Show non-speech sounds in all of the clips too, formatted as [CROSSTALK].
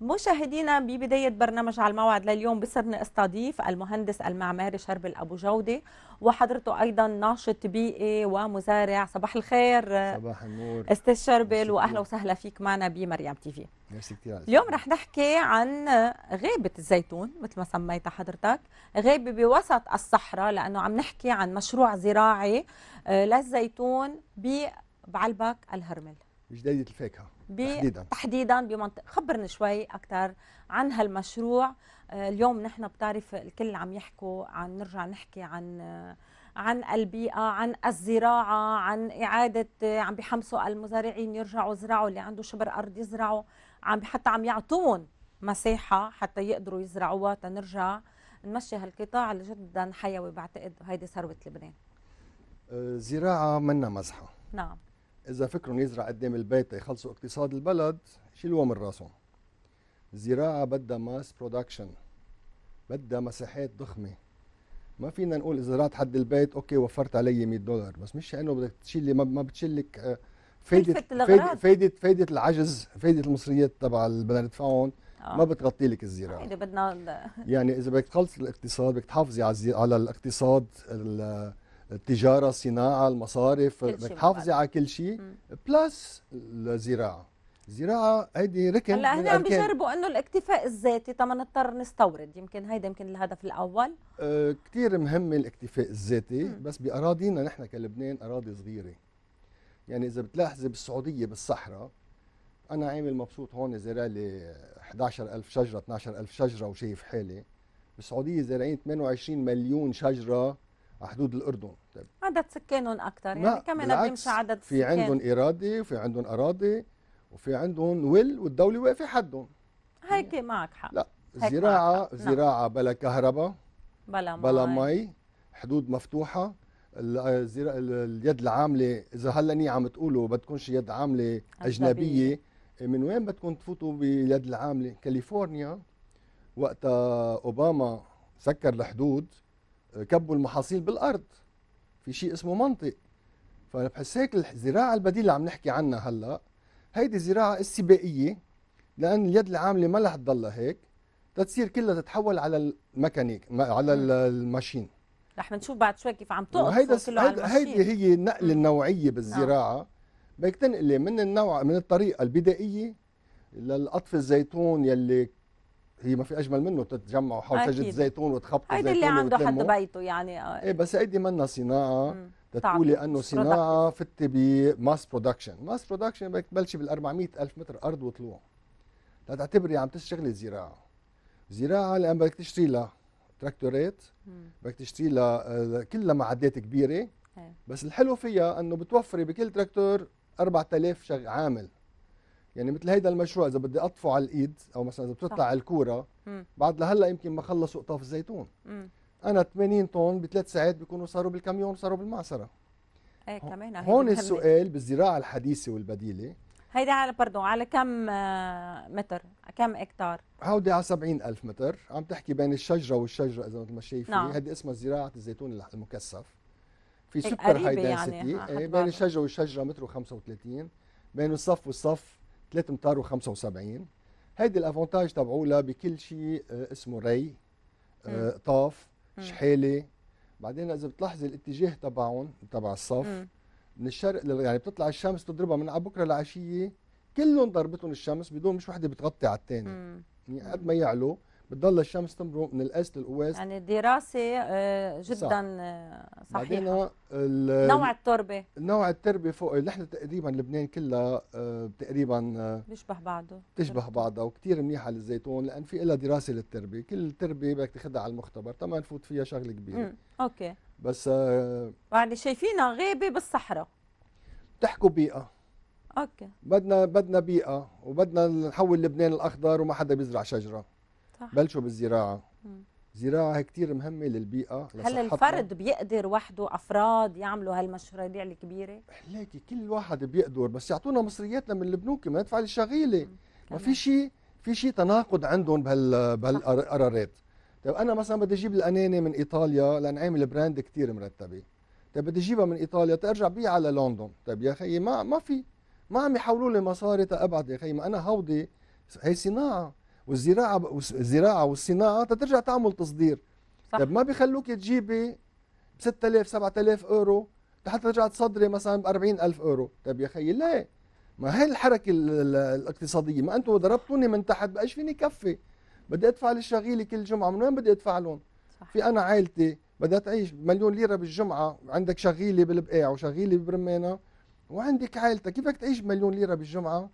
مشاهدينا ببداية برنامج على الموعد لليوم بصرنا استضيف المهندس المعماري شربل أبو جودة وحضرته أيضا ناشط بيئي إيه ومزارع صباح الخير صباح النور أستاذ شربل وأهلا وسهلا فيك معنا بمريم تي في ميرسي اليوم رح نحكي عن غابة الزيتون مثل ما سميتها حضرتك غابة بوسط الصحراء لأنه عم نحكي عن مشروع زراعي آه، للزيتون بعلبك الهرمل جديدة الفاكهة تحديدا تحديدا بمنطقه خبرنا شوي اكثر عن هالمشروع آه، اليوم نحن بتعرف الكل عم يحكوا عن نرجع نحكي عن آه، عن البيئة عن الزراعة عن إعادة آه، عم بحمسوا المزارعين يرجعوا يزرعوا اللي عنده شبر أرض يزرعوا عم حتى عم يعطوهم مساحة حتى يقدروا يزرعوها تنرجع نمشي هالقطاع اللي جدا حيوي بعتقد هيدي ثروة لبنان زراعة منا مزحة نعم إذا فكرهم يزرع قدام البيت يخلصوا اقتصاد البلد شيلوها من راسهم الزراعة بدها ماس برودكشن بدها مساحات ضخمة ما فينا نقول إذا زرعت حد البيت أوكي وفرت علي 100 دولار بس مش لأنه بدك تشيل لي ما بتشيلك آه، فايدة فايدة, فايدة العجز فايدة المصريات تبع اللي بدنا ندفعهم آه. ما بتغطي لك الزراعه اذا بدنا يعني اذا بدك تخلص الاقتصاد بدك تحافظي على على الاقتصاد التجاره الصناعه المصارف بدك تحافظي على كل شيء بلس الزراعه الزراعه هيدي ركن هلا هن عم بيجربوا انه الاكتفاء الذاتي طبعا نضطر نستورد يمكن هيدا يمكن الهدف الاول أه كثير مهم الاكتفاء الذاتي بس باراضينا نحن كلبنان اراضي صغيره يعني اذا بتلاحظي بالسعوديه بالصحراء انا عامل مبسوط هون زرع لي 11000 شجره 12000 شجره وشايف حالي بالسعوديه زارعين 28 مليون شجره على حدود الاردن طيب. عدد سكانهم اكثر يعني كمان بيمشي عدد في سكان. عندهم اراده وفي عندهم اراضي وفي عندهم ويل والدوله واقفه حدهم هيك معك حق لا زراعه نعم. زراعه بلا كهرباء بلا مي بلا مي حدود مفتوحه اليد العامله اذا هلا ني عم تقولوا بدكمش يد عامله اجنبيه من وين بدكم تفوتوا باليد العامله كاليفورنيا وقت اوباما سكر الحدود كبوا المحاصيل بالارض في شيء اسمه منطق فبحس هيك الزراعه البديله اللي عم نحكي عنها هلا هيدي زراعه استباقيه لان اليد العامله ما رح تضلها هيك تتصير كلها تتحول على الميكانيك على الماشين رح نشوف بعد شوي كيف عم تقص كله على هيدي هي النقله النوعيه بالزراعه آه. بدك تنقلي من النوع من الطريقه البدائيه للقطف الزيتون يلي هي ما في اجمل منه تتجمعوا حول شجره الزيتون زيتون وتخبطوا زيتون اللي عنده حد بيته يعني آه. ايه بس هيدي منا صناعه تقولي انه صناعه فتي بماس برودكشن ماس برودكشن بدك تبلشي بال 400 الف متر ارض وطلوع تعتبري عم تشتغلي زراعه زراعه لان بدك تشتري لها تراكتورات بدك تشتري لها آه، كلها معدات كبيره إيه. بس الحلو فيها انه بتوفري بكل تراكتور 4000 عامل يعني مثل هيدا المشروع اذا بدي اطفو على الايد او مثلا اذا بتطلع على الكوره بعد لهلا يمكن ما خلصوا قطاف الزيتون مم. انا 80 طن بثلاث ساعات بيكونوا صاروا بالكاميون صاروا بالمعصره ايه كمان هون السؤال بالزراعه الحديثه والبديله هيدا على برضه على كم آه، متر كم هكتار هودي على 70 ألف متر عم تحكي بين الشجرة والشجرة إذا مثل ما شايفين نعم. هذه اسمها زراعة الزيتون المكثف في سوبر هاي دنسيتي يعني آه، إيه، بين الشجرة والشجرة متر و35 بين الصف والصف 3 امتار و75 هيدي الافونتاج تبعولها بكل شيء آه، اسمه ري آه، طاف شحاله بعدين اذا بتلاحظي الاتجاه تبعهم تبع الصف من الشرق يعني بتطلع الشمس تضربها من بكره لعشيه كلهم ضربتهم الشمس بدون مش وحده بتغطي على الثانيه يعني قد ما يعلو بتضل الشمس تمرق من القاس للقواس يعني دراسه آه، جدا صح. آه، صحيحه نوع التربه نوع التربه فوق نحن تقريبا لبنان كلها آه، تقريبا بيشبه بعضه بتشبه بعضها وكثير منيحه للزيتون لان في لها دراسه للتربه كل تربه بدك تاخذها على المختبر طبعا نفوت فيها شغله كبيره مم. اوكي بس يعني شايفينها غابه بالصحراء بتحكوا بيئه اوكي بدنا بدنا بيئه وبدنا نحول لبنان الاخضر وما حدا بيزرع شجره صح. بلشوا بالزراعه مم. زراعه كثير مهمه للبيئه هل الفرد بيقدر وحده افراد يعملوا هالمشاريع الكبيره ليكي كل واحد بيقدر بس يعطونا مصرياتنا من البنوك ما ندفع الشغيله ما في شيء في شيء تناقض عندهم بهال بهالقرارات طيب انا مثلا بدي اجيب الانانه من ايطاليا لان عامل براند كثير مرتبه طيب بدي اجيبها من ايطاليا ترجع طيب بيها على لندن طيب يا خيي ما ما في ما عم يحولوا لي مصاري تابعد طيب يا خيي ما انا هودي هي صناعه والزراعه الزراعه والصناعه ترجع تعمل تصدير صح. طيب ما بيخلوك تجيبي ب 6000 7000 اورو لحتى ترجع تصدري مثلا ب 40000 اورو طيب يا خيي ليه ما هي الحركه الاقتصاديه ما انتم ضربتوني من تحت بقاش فيني كفي بدي ادفع للشغيله كل جمعه من وين بدي ادفع لهم صح. في انا عائلتي بدها تعيش مليون ليره بالجمعه عندك شغيله بالبقاع وشغيله ببرمانه وعندك عائلتك كيف بدك تعيش مليون ليره بالجمعه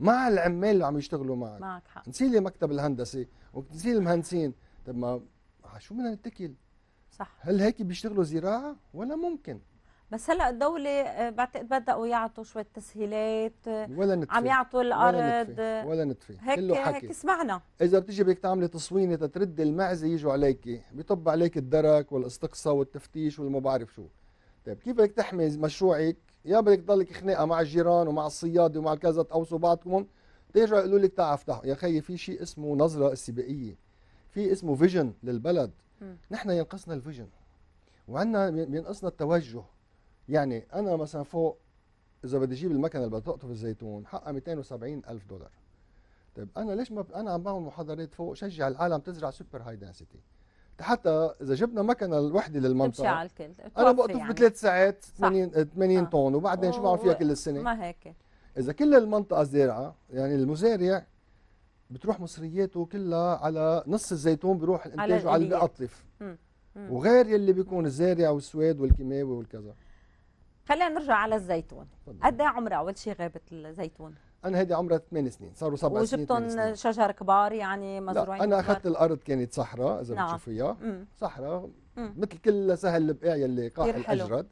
مع العمال اللي عم يشتغلوا معك معك حق نسي لي مكتب الهندسه ونسي المهندسين طب ما آه، شو بدنا نتكل صح هل هيك بيشتغلوا زراعه ولا ممكن بس هلا الدولة آه، بعتقد بدأوا يعطوا شوية تسهيلات آه، ولا نتفي عم يعطوا الأرض ولا نتفي, ولا نتفي. هيك كله حكي. هيك سمعنا إذا بتجي بدك تعملي تصوينة تترد المعزة يجوا عليك بيطب عليك الدرك والاستقصاء والتفتيش والما بعرف شو طيب كيف بدك تحمي مشروعك يا بدك تضلك خناقه مع الجيران ومع الصياد ومع الكذا تقوصوا بعضكم تيجوا يقولوا لك تعا افتحوا يا خيي في شيء اسمه نظره استباقيه في اسمه فيجن للبلد نحن ينقصنا الفيجن وعندنا بينقصنا التوجه يعني انا مثلا فوق اذا بدي اجيب المكنه اللي بتقطف الزيتون حقها 270 الف دولار طيب انا ليش ما ب... انا عم بعمل محاضرات فوق شجع العالم تزرع سوبر هاي دنسيتي حتى اذا جبنا مكنه الوحده للمنطقه تمشي على الكل انا بقطف يعني. بثلاث ساعات 80 80 آه، آه. طن وبعدين شو بعمل فيها كل السنه ما هيك اذا كل المنطقه زارعه يعني المزارع بتروح مصرياته كلها على نص الزيتون بيروح الانتاج على اللي بقطف وغير يلي بيكون الزارع والسويد والكيماوي والكذا خلينا نرجع على الزيتون قد ايه عمره اول شيء غابت الزيتون انا هيدي عمرها 8 سنين صاروا 7 سنين وجبتهم شجر كبار يعني مزروعين انا اخذت الارض كانت صحراء اذا نعم. بتشوفيها صحراء مثل كل سهل البقاع يلي قاح الاجرد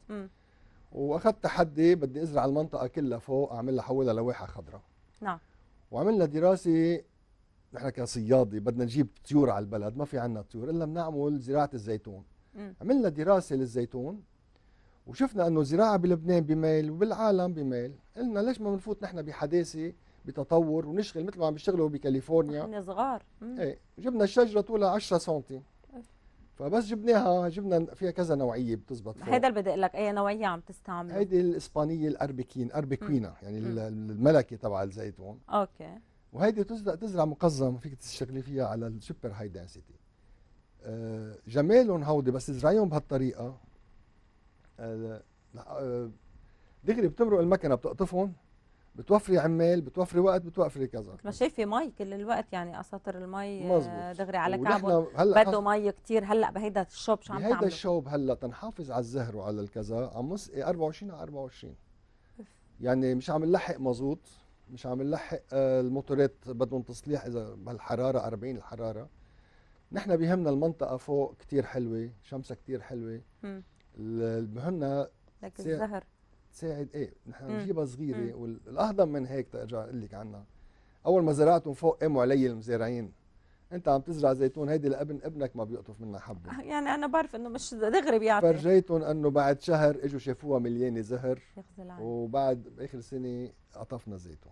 واخذت تحدي بدي ازرع المنطقه كلها فوق اعمل لها حولها لواحه خضراء نعم وعملنا دراسه نحن كصيادي بدنا نجيب طيور على البلد ما في عندنا طيور الا بنعمل زراعه الزيتون مم. عملنا دراسه للزيتون وشفنا انه الزراعه بلبنان بميل وبالعالم بميل قلنا ليش ما بنفوت نحن بحداثه بتطور ونشغل مثل ما عم بيشتغلوا بكاليفورنيا احنا صغار ايه جبنا الشجره طولها 10 سم فبس جبناها جبنا فيها كذا نوعيه بتزبط هذا اللي بدي اقول لك اي نوعيه عم تستعمل هيدي الاسبانيه الاربكين اربكوينا يعني مم. الملكه تبع الزيتون اوكي وهيدي تزرع تزرع مقزم فيك تشتغلي فيها على السوبر هاي دنسيتي آه، جمالهم هودي بس تزرعيهم بهالطريقه دغري بتمرق المكنه بتقطفهم بتوفري عمال بتوفري وقت بتوفري كذا ما شايفه مي كل الوقت يعني قساطر المي آه، دغري على كعبه بده مي كثير هلا بهيدا الشوب شو عم تعمل؟ بهيدا الشوب هلا تنحافظ على الزهر وعلى الكذا عم إيه، نسقي 24 على 24 يعني مش عم نلحق مزوط مش عم نلحق آه، الموتورات بدهم تصليح اذا بالحراره 40 الحراره نحن بيهمنا المنطقه فوق كثير حلوه شمسها كثير حلوه م. المهنه لك الزهر تساعد ايه نحن نجيبها صغيره والاهضم من هيك ترجع اقول لك عنها اول ما زرعتهم فوق قاموا علي المزارعين انت عم تزرع زيتون هيدي لابن ابنك ما بيقطف منها حبه أه، يعني انا بعرف انه مش دغري بيعطي فرجيتهم انه بعد شهر اجوا شافوها مليانه زهر وبعد باخر سنه قطفنا زيتون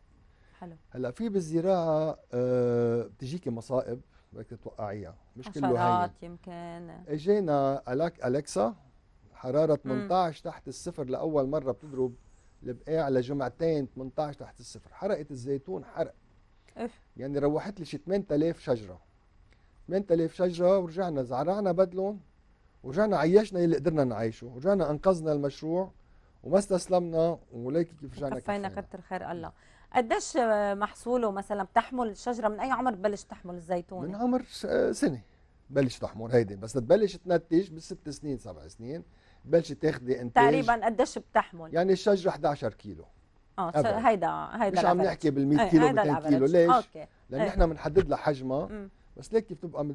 حلو هلا في بالزراعه آه بتجيكي مصائب بدك تتوقعيها مش كله هي يمكن اجينا ألك الكسا حراره 18 تحت الصفر لاول مره بتضرب البقاع لجمعتين 18 تحت الصفر حرقت الزيتون حرق اف يعني روحت لي شي 8000 شجره 8000 شجره ورجعنا زرعنا بدلهم ورجعنا عيشنا اللي قدرنا نعيشه ورجعنا انقذنا المشروع وما استسلمنا وليك كيف رجعنا كفينا كتر خير الله قديش محصوله مثلا بتحمل الشجره من اي عمر ببلش تحمل الزيتون من عمر سنه بلش تحمل هيدي بس تبلش تنتج بالست سنين سبع سنين بلشي تاخدي انتاج تقريبا قديش بتحمل يعني الشجره 11 كيلو اه هيدا هيدا مش عم نحكي بال100 إيه، كيلو 200 كيلو ليش؟ أوكي. لان إيه. نحن بنحدد لها حجمها بس ليك كيف تبقى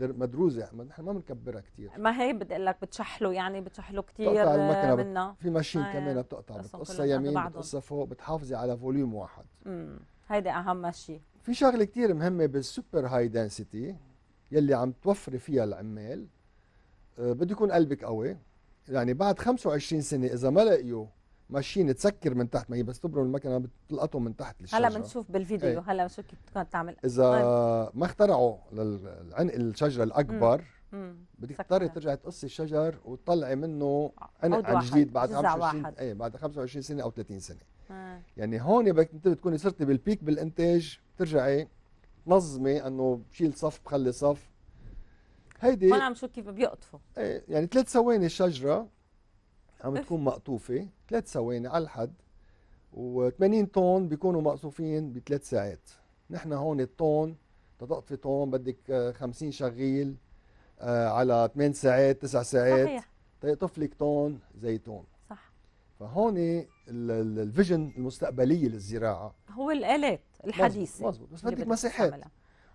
مدروزه نحن ما بنكبرها كثير ما هي بدي اقول لك بتشحلوا يعني بتشحلوا كثير بتقطع المكنه منها في ماشين آه كمان بتقطع بتقصها يمين بتقصها فوق بتحافظي على فوليوم واحد امم هيدا اهم شيء في شغله كثير مهمه بالسوبر هاي دنسيتي يلي عم توفري فيها العمال أه، بده يكون قلبك قوي يعني بعد 25 سنه اذا ما لقيوا ماشين تسكر من تحت ما هي بس تبرم المكنه بتلقطهم من تحت الشجره هلا بنشوف بالفيديو ايه. هلا شو كيف كانت تعمل اذا طيب. ما اخترعوا للعنق الشجره الاكبر بدك تضطري ترجعي تقصي الشجر وتطلعي منه عنق عن جديد بعد 25 ايه بعد 25 سنه او 30 سنه يعني هون بدك تكوني صرتي بالبيك بالانتاج بترجعي تنظمي انه بشيل صف بخلي صف هيدي هون عم شوف كيف بيقطفوا ايه يعني ثلاث ثواني الشجره عم تكون مقطوفه ثلاث ثواني على الحد و80 طن بيكونوا مقصوفين بثلاث ساعات نحن هون الطن تقطفي طن بدك 50 آه، شغيل آه، على 8 ساعات 9 ساعات صحيح تقطف لك طن زيتون صح فهون الفيجن المستقبليه للزراعه هو الالات الحديثه مزبوط. بس بدك مساحات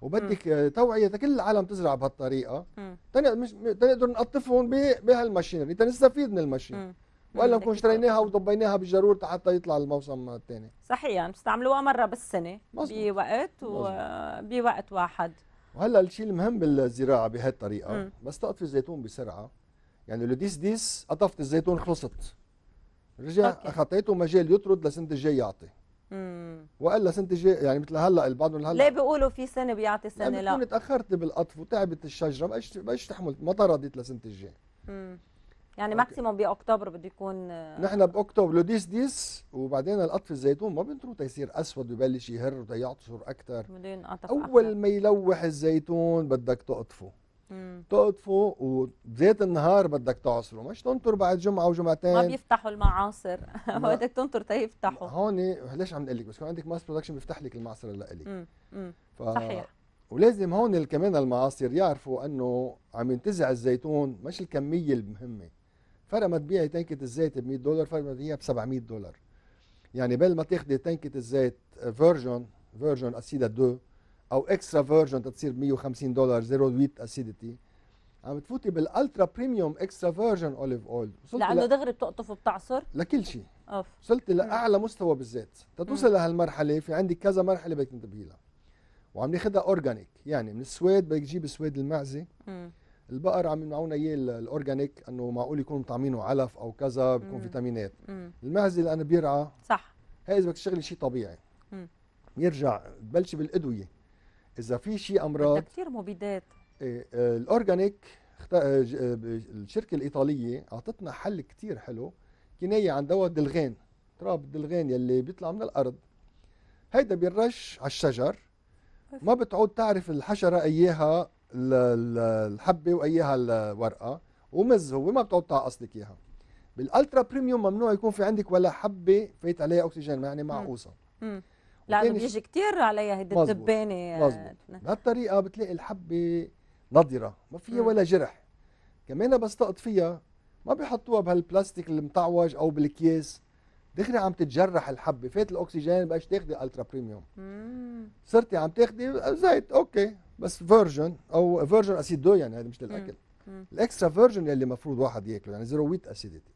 وبدك توعية كل العالم تزرع بهالطريقة تنقدر نقطفهم بهالماشينري تنستفيد من الماشين ولا نكون اشتريناها وضبيناها بالجرور حتى يطلع الموسم الثاني صحيح بتستعملوها مره بالسنه بوقت وبوقت واحد وهلا الشيء المهم بالزراعه بهالطريقه بس تقطفي الزيتون بسرعه يعني لو ديس ديس قطفت الزيتون خلصت رجع اخذته مجال يطرد لسنه الجاي يعطي والا سنه جاي يعني مثل هلا البعض من هلا ليه بيقولوا في سنه بيعطي سنه يعني لا؟ كنت تاخرت بالقطف وتعبت الشجره ما بقش تحمل ما طردت لسنه الجاي يعني ماكسيموم باكتوبر بده يكون آه، نحن باكتوبر لو ديس ديس وبعدين القطف الزيتون ما بنترو تيصير اسود ويبلش يهر وتيعصر اكثر اول أكثر. ما يلوح الزيتون بدك تقطفه تقعد فوق وزيت النهار بدك تعصره مش تنطر بعد جمعه وجمعتين ما بيفتحوا المعاصر [LAUGHS] بدك تنطر تيفتحوا هون ليش عم نقول لك بس كان عندك ماس برودكشن بيفتح لك المعصر هلا لك ف... صحيح ولازم هون كمان المعاصر يعرفوا انه عم ينتزع الزيتون مش الكميه المهمه فرق ما تبيعي تنكه الزيت ب 100 دولار فرق ما تبيعيها ب 700 دولار يعني بل ما تاخذي تنكه الزيت فيرجن فيرجن اسيدا 2 او اكسترا فيرجن تصير 150 دولار زيرو ويت اسيديتي عم تفوتي بالالترا بريميوم اكسترا فيرجن اوليف اويل لانه دغري بتقطف وبتعصر لكل شيء اوف وصلت لاعلى مستوى بالزيت تتوصل لهالمرحله في عندي كذا مرحله بدك تنتبهي لها وعم ناخذها اورجانيك يعني من السويد بدك تجيب سويد المعزه البقر عم يمنعونا اياه الاورجانيك انه معقول يكون مطعمينه علف او كذا بيكون مم. فيتامينات مم. المعزه لانه بيرعى صح هي اذا بدك تشتغلي شيء طبيعي مم. يرجع بلشي بالادويه اذا في شيء امراض كثير مبيدات إيه آه، الاورجانيك آه، آه، الشركه الايطاليه اعطتنا حل كثير حلو كنايه عن دواء الدلغان تراب الدلغان يلي بيطلع من الارض هيدا بيرش على الشجر ما بتعود تعرف الحشره اياها الحبه واياها الورقه ومز هو ما بتعود تعقص لك اياها بالالترا بريميوم ممنوع يكون في عندك ولا حبه فايت عليها اكسجين يعني معقوصه لانه بيجي كثير عليها هيدي الدبانه آه، مظبوط بهالطريقه بتلاقي الحبه نضره ما فيها ولا جرح كمان بس تقط فيها ما بيحطوها بهالبلاستيك المتعوج او بالاكياس دغري عم تتجرح الحبه فات الاكسجين بقاش تاخدي الترا بريميوم صرتي عم تاخدي زيت اوكي بس فيرجن او فيرجن اسيد دو يعني هذا مش للاكل الاكسترا فيرجن اللي المفروض واحد ياكله يعني زيرو ويت اسيديتي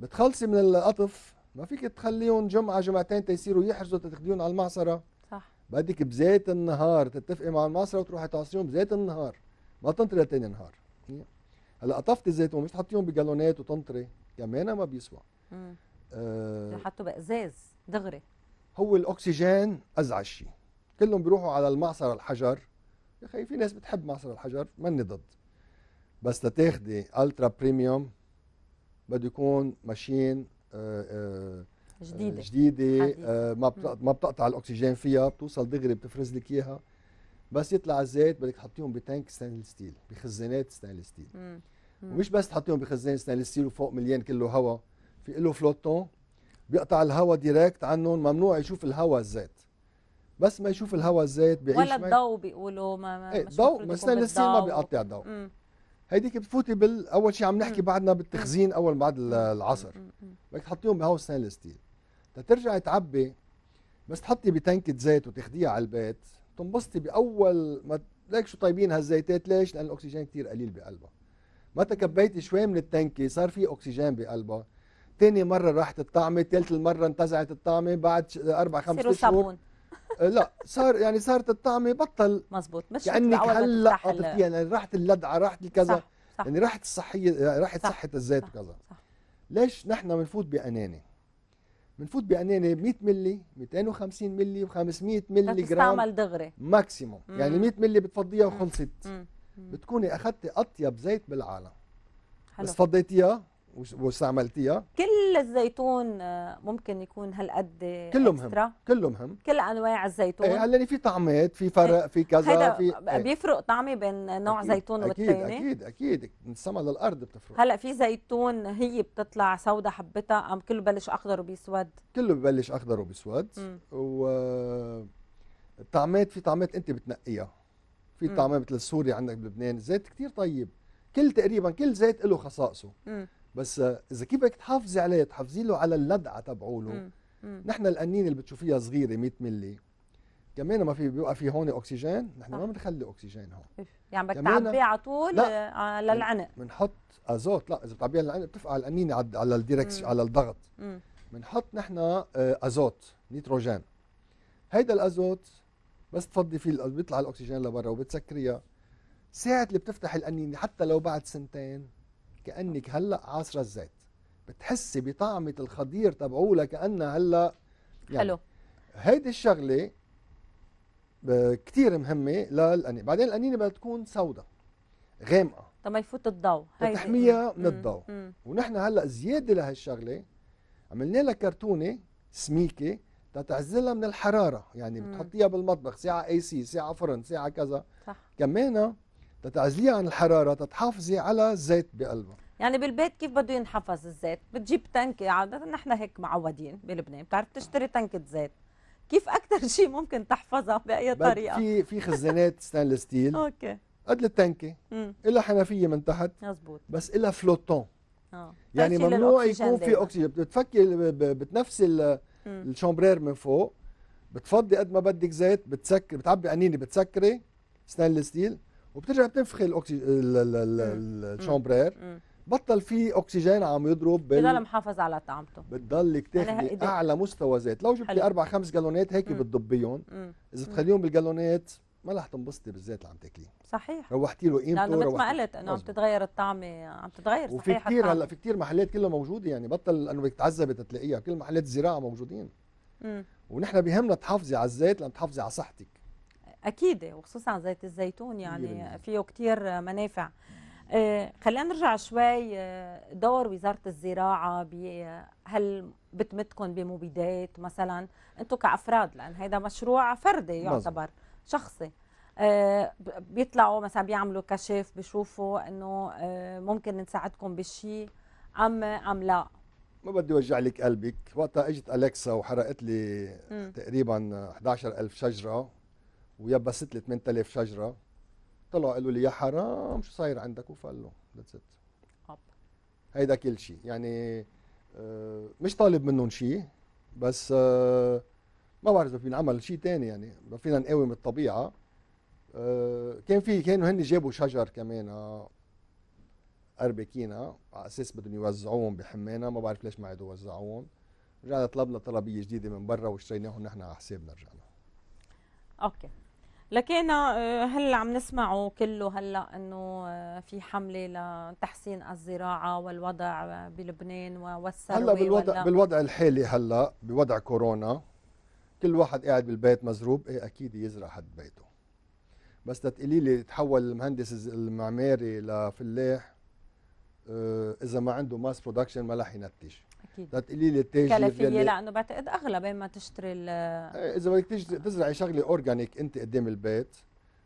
بتخلصي من القطف ما فيك تخليهم جمعه جمعتين تيصيروا يحجزوا تاخذيهم على المعصره صح بدك بزيت النهار تتفقي مع المعصره وتروحي تعصيهم بزيت النهار ما تنطري لتاني نهار إيه؟ هلا قطفتي الزيت مش تحطيهم بجالونات وتنطري كمان ما بيسوى امم أه حطوا بازاز دغري هو الاكسجين ازعج شيء كلهم بيروحوا على المعصره الحجر يا اخي في ناس بتحب معصره الحجر ماني ضد بس لتاخدي الترا بريميوم بده يكون ماشين آه، آه، جديده جديده آه، ما ما بتقطع الاكسجين فيها بتوصل دغري بتفرز لك اياها بس يطلع الزيت بدك تحطيهم بتانك ستانلس ستيل بخزانات ستانلس ستيل ومش بس تحطيهم بخزان ستانلس ستيل وفوق مليان كله هواء في له فلوتون بيقطع الهواء ديركت عنهم ممنوع يشوف الهواء الزيت بس ما يشوف الهواء الزيت بيعيش ولا الضوء بيقولوا ما ما ايه ضوء ما ستيل ما بيقطع ضوء هيديك بتفوتي بال اول شيء عم نحكي بعدنا بالتخزين اول بعد العصر بدك تحطيهم بهاو ستانلس ستيل تترجعي تعبي بس تحطي بتنكة زيت وتاخديها على البيت تنبسطي باول ما ليك شو طيبين هالزيتات ليش؟ لان الاكسجين كثير قليل بقلبها متى كبيتي شوي من التنكة صار في اكسجين بقلبها تاني مرة راحت الطعمة ثالث المرة انتزعت الطعمة بعد أربع خمس صابون آه، لا صار يعني صارت الطعمه بطل مزبوط مش يعني هلا يعني راحت اللدعه راحت الكذا صح صح يعني راحت الصحيه راحت صحه الزيت وكذا ليش نحن بنفوت بانانه بنفوت بانانه 100 ملي 250 ملي و500 ملي جرام بتستعمل دغري ماكسيموم يعني 100 ملي بتفضيها وخلصت بتكوني اخذتي اطيب زيت بالعالم حلو. بس فضيتيها واستعملتيها كل الزيتون آه، ممكن يكون هالقد كله مهم كله مهم كل انواع الزيتون ايه هلا في طعمات في فرق ايه. في كذا في ايه. بيفرق طعمي بين نوع أكيد زيتون والثاني اكيد اكيد من السما للارض بتفرق هلا في زيتون هي بتطلع سوداء حبتها ام كله ببلش اخضر وبيسود كله ببلش اخضر وبيسود و الطعمات في طعمات انت بتنقيها في طعمات مثل السوري عندك بلبنان الزيت كثير طيب كل تقريبا كل زيت له خصائصه بس اذا كيف بدك تحافظي عليه تحافظي له على اللدعه تبعوله نحن القنينه اللي بتشوفيها صغيره 100 ملي كمان ما في بيوقع في هون اكسجين نحن ما آه. بنخلي اكسجين هون يعني بدك تعبيه على طول للعنق آه، بنحط ازوت لا اذا بتعبيها للعنق بتفقع القنينه على الديركس على الضغط بنحط نحن آه، ازوت نيتروجين هيدا الازوت بس تفضي فيه بيطلع الاكسجين لبرا وبتسكريها ساعة اللي بتفتح القنينة حتى لو بعد سنتين كأنك هلأ عاصرة الزيت بتحسي بطعمة الخضير تبعوله كأنها هلأ يعني حلو هيدي الشغلة كثير مهمة للانين بعدين الأنينة بدها تكون سوداء غامقة ما يفوت الضوء تحميها من الضوء ونحن هلا زياده لهالشغله عملنا لها كرتونه سميكه لتعزلها من الحراره يعني بتحطيها بالمطبخ ساعه اي سي ساعه فرن ساعه كذا صح كمان تتعزليه عن الحراره تتحافظي على الزيت بقلبها يعني بالبيت كيف بده ينحفظ الزيت بتجيب تنكه عاده نحن هيك معودين بلبنان بتعرف تشتري تنكه زيت كيف اكثر [LAUGHS] شيء ممكن تحفظها باي طريقه في في خزانات ستانلس [LAUGHS] ستيل اوكي قد التنكه إلها حنفيه من تحت مزبوط بس إلها فلوتون اه يعني ممنوع يكون في اكسجين بتفكي بتنفسي الشامبرير من فوق بتفضي قد ما بدك زيت بتسكر بتعبي قنينه بتسكري ستانلس ستيل وبترجع بتنفخي الاوكسي الشامبرير بطل في اكسجين عم يضرب بال... بضل محافظ على طعمته بتضلك تاخدي اعلى مستوى زيت لو جبتي اربع خمس جالونات هيك بتضبيهم اذا تخليهم بالجالونات ما رح تنبسطي بالزيت اللي عم تاكليه صحيح روحتي له قيمته لانه مثل ما قلت انه عم تتغير الطعمه عم تتغير وفي صحيح وفي كثير هلا في كثير محلات كلها موجوده يعني بطل انه بدك تعذبي تلاقيها كل محلات الزراعه موجودين مم. ونحن بهمنا تحافظي على الزيت لان تحافظي على صحتك اكيد وخصوصا زيت الزيتون يعني فيه كتير منافع آه، خلينا نرجع شوي آه، دور وزاره الزراعه ب هل بتمدكم بمبيدات مثلا انتم كافراد لان هذا مشروع فردي يعتبر شخصي آه، بيطلعوا مثلا بيعملوا كشف بيشوفوا انه ممكن نساعدكم بشيء ام ام لا ما بدي وجع لك قلبك وقتها اجت اليكسا وحرقت لي م. تقريبا 11000 شجره ويبست لي 8000 شجره طلعوا قالوا لي يا حرام شو صاير عندك وفقال له ذاتس ات هيدا كل شيء يعني آه، مش طالب منهم شيء بس آه، ما بعرف اذا بينعمل شيء ثاني يعني ما فينا نقاوم الطبيعه آه، كان في كانوا هن جابوا شجر كمان اربكينا على اساس بدهم يوزعوهم بحمانا ما بعرف ليش ما عادوا وزعوهم رجعنا طلبنا طلبيه جديده من برا واشتريناهم نحن على حسابنا رجعنا اوكي لكن آه، هلا عم نسمعه كله هلا انه آه، في حمله لتحسين الزراعه والوضع بلبنان والثروه هلا بالوضع ولا بالوضع الحالي هلا بوضع كورونا كل واحد قاعد بالبيت مزروب ايه اكيد يزرع حد بيته بس تقولي لي تحول المهندس المعماري لفلاح آه، اذا ما عنده ماس برودكشن ما رح ينتج اكيد لي التاجر كلفيه لانه بعتقد اغلى إيه بين ما تشتري إيه، اذا بدك تزرعي شغله اورجانيك انت قدام البيت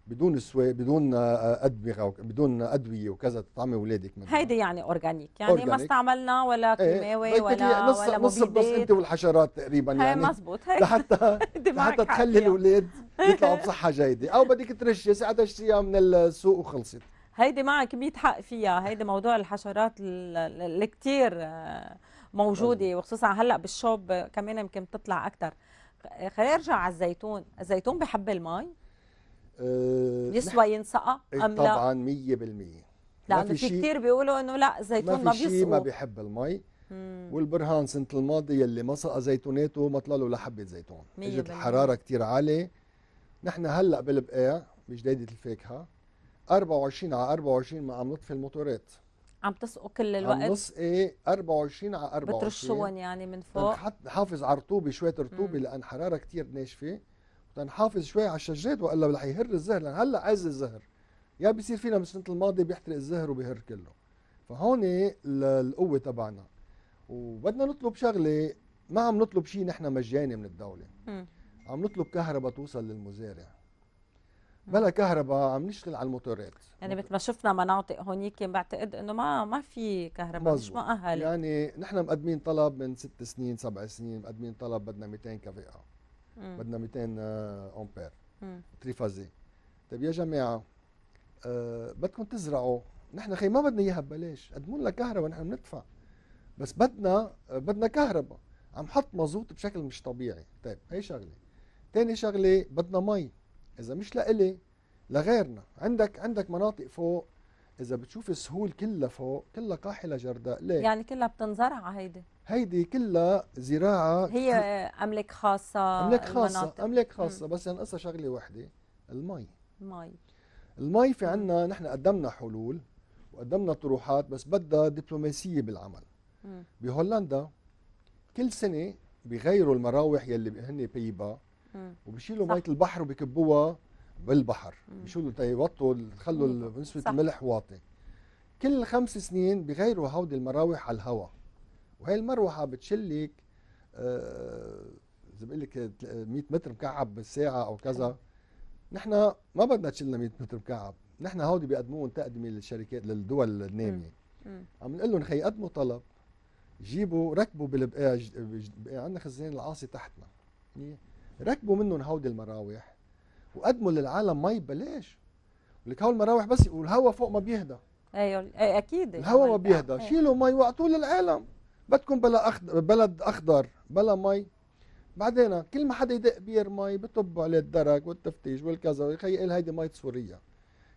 بدون سوي بدون آه، آه، ادمغه بدون ادويه وكذا تطعمي اولادك منها هيدي يعني اورجانيك يعني أورجانيك. ما استعملنا ولا كيماوي ايه. ولا نص ولا نص بس انت والحشرات تقريبا يعني مزبوط هيك لحتى [LAUGHS] لحتى تخلي الاولاد [LAUGHS] يطلعوا بصحه جيده او بدك ترشي ساعتها اشتريها من السوق وخلصت هيدي معك 100 حق فيها هيدي موضوع الحشرات اللي كثير موجوده طيب. وخصوصا هلا بالشوب كمان يمكن تطلع اكثر خلينا نرجع على الزيتون الزيتون بحب المي آه، يسوى ينسقى إيه، ام لا طبعا 100% لانه في, في كثير بيقولوا انه لا الزيتون ما, بيسقى ما بيسقوا ما بيحب المي والبرهان سنه الماضيه اللي ما سقى زيتوناته ما طلع له لا حبه زيتون اجت الحراره كثير عاليه نحن هلا بالبقاع بجديده الفاكهه 24 على 24 ما عم نطفي الموتورات عم تسقوا كل الوقت عم نسقي 24 على 24 بترشون يعني من فوق حافظ على رطوبه شويه رطوبه لان حراره كثير ناشفه تنحافظ شوي على الشجات والا رح يهر الزهر لان هلا عز الزهر يا بيصير فينا بالسنه الماضي بيحترق الزهر وبيهر كله فهون القوه تبعنا وبدنا نطلب شغله ما عم نطلب شيء نحن مجاني من الدوله م. عم نطلب كهرباء توصل للمزارع بلا كهرباء عم نشتغل على الموتورات يعني مثل ما شفنا مناطق هونيك بعتقد انه ما ما في كهرباء مش مؤهل يعني نحن مقدمين طلب من ست سنين سبع سنين مقدمين طلب بدنا 200 اه بدنا 200 آه، امبير تريفازي طيب يا جماعه أه بدكم تزرعوا نحن خي ما بدنا اياها ببلاش قدموا لنا كهرباء نحن بندفع بس بدنا آه، بدنا كهرباء عم حط مزوط بشكل مش طبيعي طيب هي شغله ثاني شغله بدنا مي اذا مش لإلي لغيرنا عندك عندك مناطق فوق اذا بتشوف السهول كلها فوق كلها قاحله جرداء ليه يعني كلها بتنزرع هيدي هيدي كلها زراعه هي املاك خاصه املاك خاصه المناطق. املاك خاصه بس ينقصها شغله وحده المي المي المي في عندنا نحن قدمنا حلول وقدمنا طروحات بس بدها دبلوماسيه بالعمل مم. بهولندا كل سنه بغيروا المراوح يلي هن بيبا وبشيلوا ميه البحر وبكبوها بالبحر بشيلوا يوطوا خلوا نسبه الملح واطي كل خمس سنين بغيروا هودي المراوح على الهواء وهي المروحه بتشلك آه زي بقول لك 100 متر مكعب بالساعه او كذا نحن ما بدنا تشلنا 100 متر مكعب نحن هودي بيقدموهم تقدمه للشركات للدول الناميه عم نقول لهم خي قدموا طلب جيبوا ركبوا بالبقاع عندنا خزان العاصي تحتنا ركبوا منهم هودي المراوح وقدموا للعالم مي ببلاش لك هول المراوح بس والهواء فوق ما بيهدى ايوه أي اكيد الهواء ما يعني، بيهدى أيوة. شيلوا مي واعطوه للعالم بدكم بلا أخضر بلد اخضر بلا مي بعدين كل ما حدا يدق بير مي بتبوا عليه الدرك والتفتيش والكذا قال هيدي مي سوريا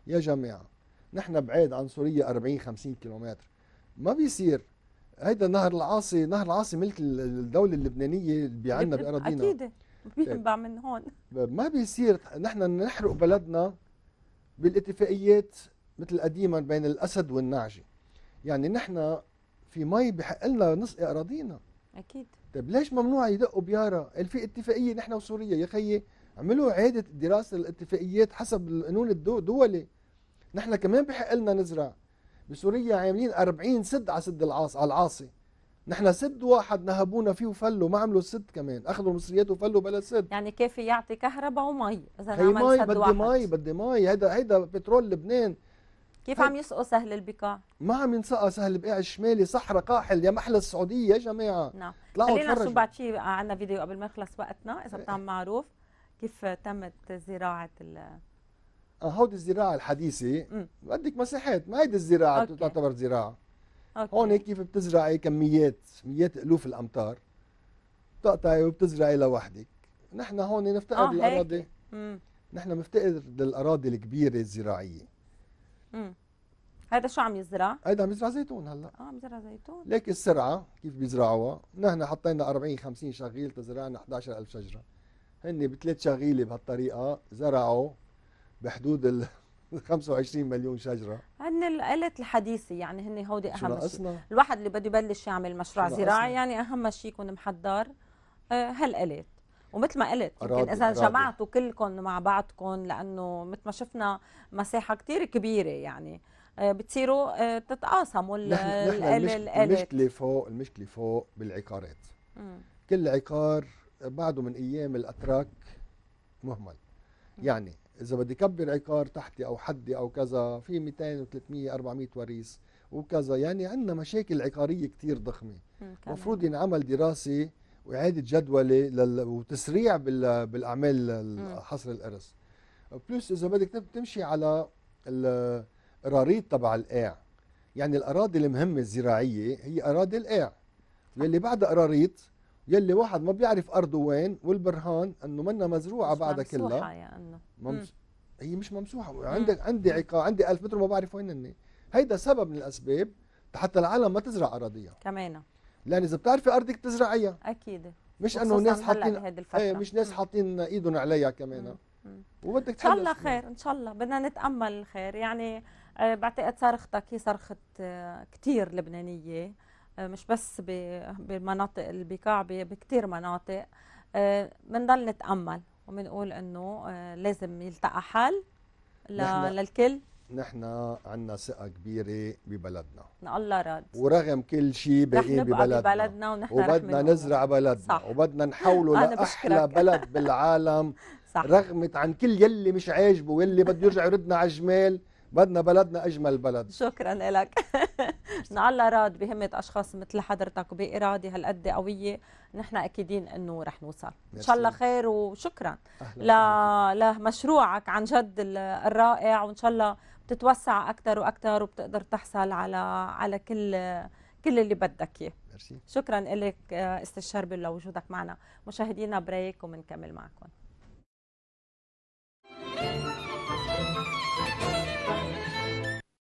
يا جماعه نحن بعيد عن سوريا 40 50 كيلومتر ما بيصير هيدا نهر العاصي نهر العاصي ملك الدوله اللبنانيه اللي عندنا باراضينا اكيد بينبع من هون ما بيصير نحن نحرق بلدنا بالاتفاقيات مثل قديما بين الاسد والنعجه يعني نحن في مي بحق لنا نسقي اراضينا اكيد طيب ليش ممنوع يدقوا بيارة؟ قال في اتفاقيه نحن وسوريا يا خيي عملوا اعاده دراسه للاتفاقيات حسب القانون الدولي نحن كمان بحق لنا نزرع بسوريا عاملين 40 سد على سد العاص على العاصي نحن سد واحد نهبونا فيه وفلوا ما عملوا سد كمان اخذوا المصريات وفلوا بلا سد يعني كافي يعطي كهرباء ومي اذا هي مي بدي واحد. مي بدي مي هيدا هيدا بترول لبنان كيف عم يسقوا سهل البقاع؟ ما عم ينسقى سهل البقاع الشمالي صحراء قاحل يا محلى السعودية يا جماعة نعم طلعوا خلينا نشوف بعد شيء آه، عندنا فيديو قبل ما يخلص وقتنا إذا بتعمل إيه. معروف كيف تمت زراعة ال آه، هودي الزراعة الحديثة بدك مساحات ما هيدي الزراعة أوكي. تعتبر زراعة أوكي. هون كيف بتزرعي كميات مئات الوف الامتار بتقطعي وبتزرعي لوحدك نحن هون نفتقد آه الاراضي نحن بنفتقد للاراضي الكبيره الزراعيه هذا شو عم يزرع؟ هيدا عم يزرع زيتون هلا اه عم يزرع زيتون ليك السرعه كيف بيزرعوها؟ نحن حطينا 40 50 شغيل تزرعنا 11000 شجره هن بثلاث شغيله بهالطريقه زرعوا بحدود ال 25 مليون شجره عندنا الآلة الحديثه يعني هن هودي اهم شيء الواحد اللي بده يبلش يعمل مشروع زراعي يعني اهم شيء يكون محضر آه، هالآلات ومثل ما قلت يمكن اذا جمعتوا كلكم مع بعضكم لانه مثل ما شفنا مساحه كثير كبيره يعني آه، بتصيروا آه، تتقاسموا الآلات المشكله فوق المشكله فوق بالعقارات مم. كل عقار بعده من ايام الاتراك مهمل يعني اذا بدي كبر عقار تحتي او حدي او كذا في 200 و300 400 وريث وكذا يعني عندنا مشاكل عقاريه كثير ضخمه المفروض ينعمل دراسه واعاده جدوله لل... وتسريع بال... بالاعمال حصر الارث بلس اذا بدك تمشي على القراريط تبع القاع يعني الاراضي المهمه الزراعيه هي اراضي القاع واللي بعدها قراريط يلي واحد ما بيعرف ارضه وين والبرهان انه منا مزروعه بعدها كلها ممسوحه يا يعني. انه هي مش ممسوحه عندك عندي عقاب عندي 1000 متر ما بعرف وين اني هيدا سبب من الاسباب حتى العالم ما تزرع اراضيها كمان لان اذا بتعرفي ارضك تزرعيها اكيد مش انه ناس حاطين ايه مش ناس حاطين ايدهم عليها كمان وبدك ان شاء الله خير ان شاء الله بدنا نتامل الخير يعني آه، بعتقد صرختك هي صرخه آه، كثير لبنانيه آه، مش بس بمناطق البقاع بكتير مناطق آه، بنضل نتامل وبنقول انه آه، لازم يلتقى حل للكل نحن عندنا ثقة كبيرة ببلدنا الله راد ورغم كل شيء باقيين ببلدنا ببلدنا ونحن وبدنا نزرع بلدنا صح. وبدنا نحوله لأحلى بلد بالعالم [LAUGHS] صح. رغمت عن كل يلي مش عاجبه واللي بده يرجع يردنا على الجمال بدنا بلدنا أجمل بلد شكرا لك [LAUGHS] نعلى راد بهمة أشخاص مثل حضرتك بإرادة هالقد قوية نحن أكيدين أنه رح نوصل إن شاء الله خير وشكرا ل... لمشروعك عن جد الرائع وإن شاء الله بتتوسع أكثر وأكثر وبتقدر تحصل على على كل كل اللي بدك اياه ميرسي شكرا لك استشار لوجودك معنا مشاهدينا بريك ومنكمل معكم